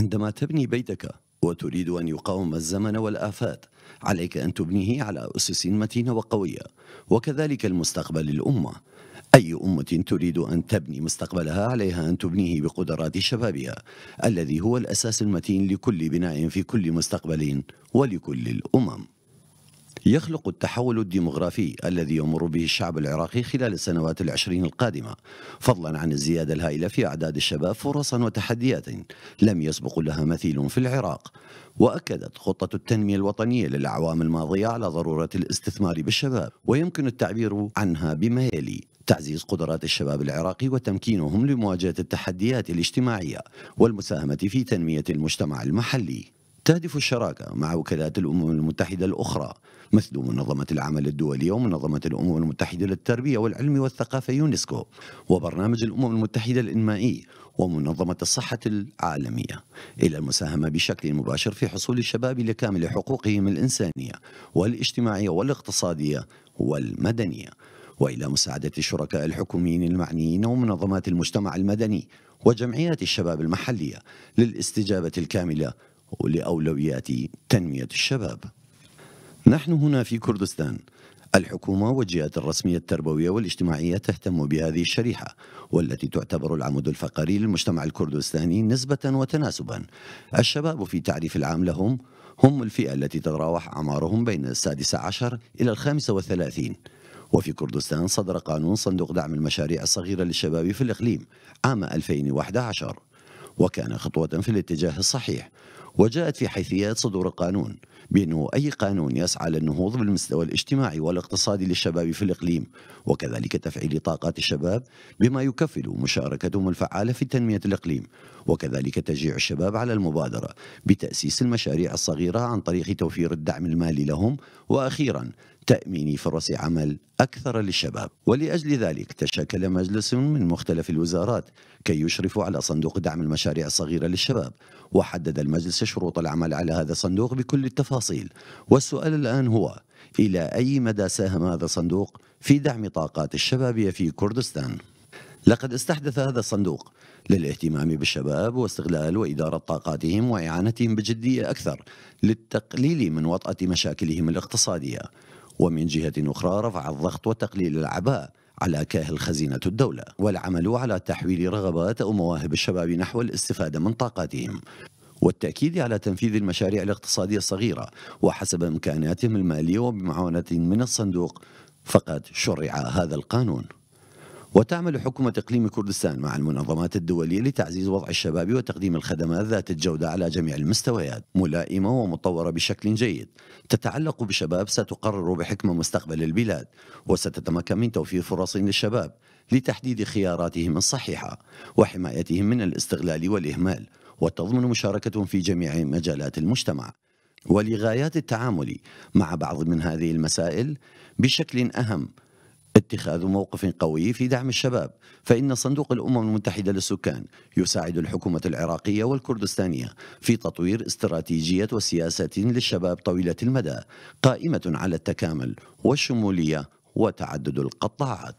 عندما تبني بيتك وتريد أن يقاوم الزمن والآفات عليك أن تبنيه على أسس متينة وقوية وكذلك المستقبل الأمة أي أمة تريد أن تبني مستقبلها عليها أن تبنيه بقدرات شبابها الذي هو الأساس المتين لكل بناء في كل مستقبل ولكل الأمم يخلق التحول الديمغرافي الذي يمر به الشعب العراقي خلال السنوات العشرين القادمة فضلا عن الزيادة الهائلة في أعداد الشباب فرصا وتحديات لم يسبق لها مثيل في العراق وأكدت خطة التنمية الوطنية للأعوام الماضية على ضرورة الاستثمار بالشباب ويمكن التعبير عنها بما يلي تعزيز قدرات الشباب العراقي وتمكينهم لمواجهة التحديات الاجتماعية والمساهمة في تنمية المجتمع المحلي تستهدف الشراكه مع وكالات الامم المتحده الاخرى مثل منظمه العمل الدوليه ومنظمه الامم المتحده للتربيه والعلم والثقافه يونسكو وبرنامج الامم المتحده الانمائي ومنظمة الصحة العالمية إلى المساهمة بشكل مباشر في حصول الشباب لكامل حقوقهم الإنسانية والاجتماعية والاقتصادية والمدنية وإلى مساعدة الشركاء الحكوميين المعنيين ومنظمات المجتمع المدني وجمعيات الشباب المحلية للاستجابة الكاملة ولأولويات تنمية الشباب نحن هنا في كردستان الحكومة والجهات الرسمية التربوية والاجتماعية تهتم بهذه الشريحة والتي تعتبر العمود الفقري للمجتمع الكردستاني نسبة وتناسبا الشباب في تعريف العام لهم هم الفئة التي تتراوح أعمارهم بين السادسة عشر إلى الخامسة وثلاثين وفي كردستان صدر قانون صندوق دعم المشاريع الصغيرة للشباب في الإقليم عام 2011 وكان خطوة في الاتجاه الصحيح وجاءت في حيثيات صدور القانون بأنه أي قانون يسعى للنهوض بالمستوى الاجتماعي والاقتصادي للشباب في الإقليم وكذلك تفعيل طاقات الشباب بما يكفل مشاركتهم الفعالة في تنمية الإقليم وكذلك تشجيع الشباب على المبادرة بتأسيس المشاريع الصغيرة عن طريق توفير الدعم المالي لهم وأخيرا تأمين فرص عمل أكثر للشباب ولأجل ذلك تشكل مجلس من مختلف الوزارات كي يشرف على صندوق دعم المشاريع الصغيرة للشباب وحدد المجلس شروط العمل على هذا الصندوق بكل التفاصيل والسؤال الآن هو إلى أي مدى ساهم هذا الصندوق في دعم طاقات الشبابية في كردستان؟ لقد استحدث هذا الصندوق للاهتمام بالشباب واستغلال وإدارة طاقاتهم وإعانتهم بجدية أكثر للتقليل من وطأة مشاكلهم الاقتصادية ومن جهة أخرى رفع الضغط وتقليل العباء على كاهل خزينة الدولة والعمل على تحويل رغبات أو مواهب الشباب نحو الاستفادة من طاقاتهم والتأكيد على تنفيذ المشاريع الاقتصادية الصغيرة وحسب إمكاناتهم المالية وبمعاونة من الصندوق فقد شرع هذا القانون وتعمل حكومة إقليم كردستان مع المنظمات الدولية لتعزيز وضع الشباب وتقديم الخدمات ذات الجودة على جميع المستويات ملائمة ومطورة بشكل جيد تتعلق بشباب ستقرر بحكمة مستقبل البلاد وستتمكن من توفير فرص للشباب لتحديد خياراتهم الصحيحة وحمايتهم من الاستغلال والإهمال وتضمن مشاركتهم في جميع مجالات المجتمع ولغايات التعامل مع بعض من هذه المسائل بشكل أهم اتخاذ موقف قوي في دعم الشباب فإن صندوق الأمم المتحدة للسكان يساعد الحكومة العراقية والكردستانية في تطوير استراتيجية وسياسة للشباب طويلة المدى قائمة على التكامل والشمولية وتعدد القطاعات